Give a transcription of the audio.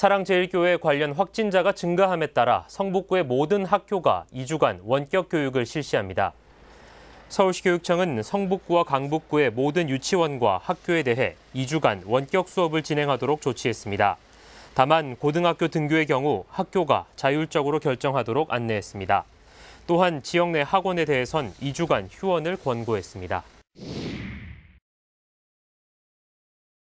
사랑제일교회 관련 확진자가 증가함에 따라 성북구의 모든 학교가 2주간 원격 교육을 실시합니다. 서울시교육청은 성북구와 강북구의 모든 유치원과 학교에 대해 2주간 원격 수업을 진행하도록 조치했습니다. 다만 고등학교 등교의 경우 학교가 자율적으로 결정하도록 안내했습니다. 또한 지역 내 학원에 대해선 2주간 휴원을 권고했습니다.